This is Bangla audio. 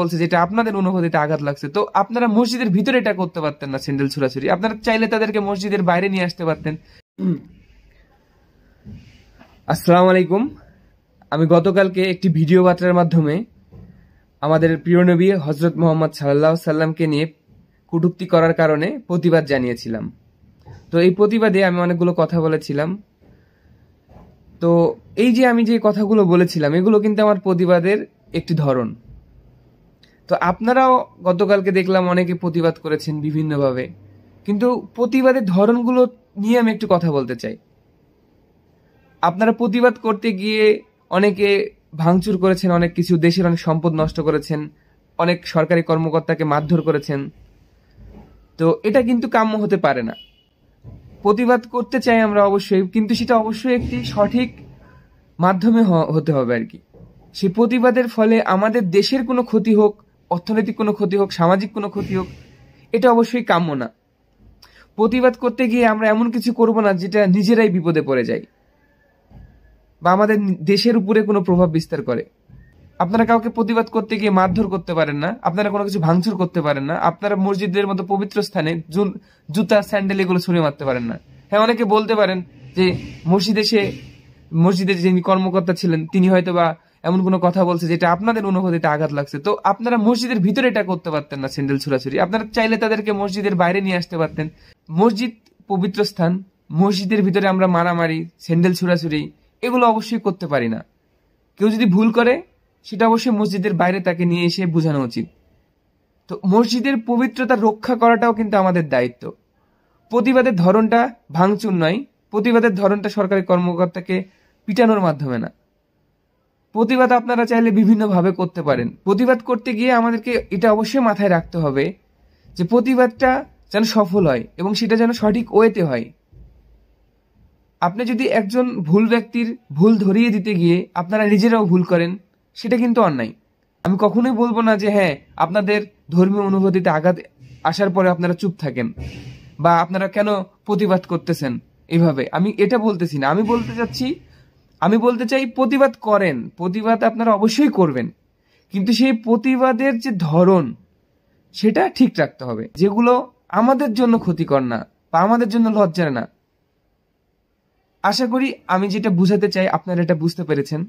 বলছে যেটা আপনাদের অনুভূতিতে আঘাত লাগছে তো আপনারা মসজিদের ভিতরে এটা করতে পারতেন না স্যান্ডেল ছুড়াছুরি আপনারা চাইলে তাদেরকে মসজিদের বাইরে নিয়ে আসতে পারতেন আসসালামু আলাইকুম আমি গতকালকে একটি ভিডিও বার্তার মাধ্যমে আমাদের প্রিয় নবী হজরত মোহাম্মদ সাল্লাহ সাল্লামকে নিয়ে কুটুক্তি করার কারণে প্রতিবাদ জানিয়েছিলাম তো এই প্রতিবাদে আমি অনেকগুলো কথা বলেছিলাম তো এই যে আমি যে কথাগুলো বলেছিলাম এগুলো কিন্তু আমার প্রতিবাদের একটি ধরন তো আপনারাও গতকালকে দেখলাম অনেকে প্রতিবাদ করেছেন বিভিন্নভাবে কিন্তু প্রতিবাদের ধরনগুলো নিয়ে আমি একটু কথা বলতে চাই আপনারা প্রতিবাদ করতে গিয়ে অনেকে ভাঙচুর করেছেন অনেক কিছু দেশের অনেক সম্পদ নষ্ট করেছেন অনেক সরকারি কর্মকর্তাকে মারধর করেছেন তো এটা কিন্তু কাম্য হতে পারে না প্রতিবাদ করতে চাই আমরা অবশ্যই কিন্তু সেটা অবশ্যই একটি সঠিক মাধ্যমে হতে হবে আর কি সেই প্রতিবাদের ফলে আমাদের দেশের কোনো ক্ষতি হোক অর্থনৈতিক কোনো ক্ষতি হোক সামাজিক কোনো ক্ষতি হোক এটা অবশ্যই কাম্য না প্রতিবাদ করতে গিয়ে আমরা এমন কিছু করব না যেটা নিজেরাই বিপদে পড়ে যাই বা আমাদের দেশের উপরে কোনো প্রভাব বিস্তার করে আপনারা কাউকে প্রতিবাদ করতে গিয়ে মারধর করতে পারেন না আপনারা কোনো কিছু ভাঙচুর করতে পারেন না আপনারা মসজিদের মতো পবিত্র স্থানে জুতা স্যান্ডেল এগুলো ছুঁড়ে মারতে পারেন না হ্যাঁ অনেকে বলতে পারেন যে মসজিদে সে মসজিদের যিনি কর্মকর্তা ছিলেন তিনি হয়তো বা এমন কোনো কথা বলছে যেটা আপনাদের অনুভূতিতে আঘাত লাগছে তো আপনারা মসজিদের ভিতরে এটা করতে পারতেন না স্যান্ডেল ছুড়াছুরি আপনারা চাইলে তাদেরকে মসজিদের বাইরে নিয়ে আসতে পারতেন মসজিদ পবিত্র স্থান মসজিদের ভিতরে আমরা মারামারি স্যান্ডেল ছুড়াছুরি এগুলো অবশ্যই করতে পারি না কেউ যদি ভুল করে সেটা অবশ্যই মসজিদের বাইরে তাকে নিয়ে এসে বোঝানো উচিত তো মসজিদের পবিত্রতা রক্ষা করাটাও কিন্তু আমাদের দায়িত্ব প্রতিবাদের ধরনটা ভাঙচুর নয় প্রতিবাদের ধরনটা সরকারি কর্মকর্তাকে পিটানোর মাধ্যমে না প্রতিবাদ আপনারা চাইলে বিভিন্নভাবে করতে পারেন প্রতিবাদ করতে গিয়ে আমাদেরকে এটা অবশ্যই মাথায় রাখতে হবে যে প্রতিবাদটা যেন সফল হয় এবং সেটা যেন সঠিক ওয়েতে হয় আপনি যদি একজন ভুল ব্যক্তির ভুল ধরিয়ে দিতে গিয়ে আপনারা নিজেরাও ভুল করেন সেটা কিন্তু অন্যায় আমি কখনোই বলবো না যে হ্যাঁ আপনাদের ধর্মীয় অনুভূতিতে আঘাত আসার পরে আপনারা চুপ থাকেন বা আপনারা কেন প্রতিবাদ করতেছেন এভাবে আমি এটা বলতেছি না আমি বলতে চাচ্ছি আমি বলতে চাই প্রতিবাদ করেন প্রতিবাদ আপনারা অবশ্যই করবেন কিন্তু সেই প্রতিবাদের যে ধরন সেটা ঠিক রাখতে হবে যেগুলো আমাদের জন্য ক্ষতিকর না বা আমাদের জন্য লজ্জার না আশা করি আমি যেটা বুঝাতে চাই আপনারা এটা বুঝতে পেরেছেন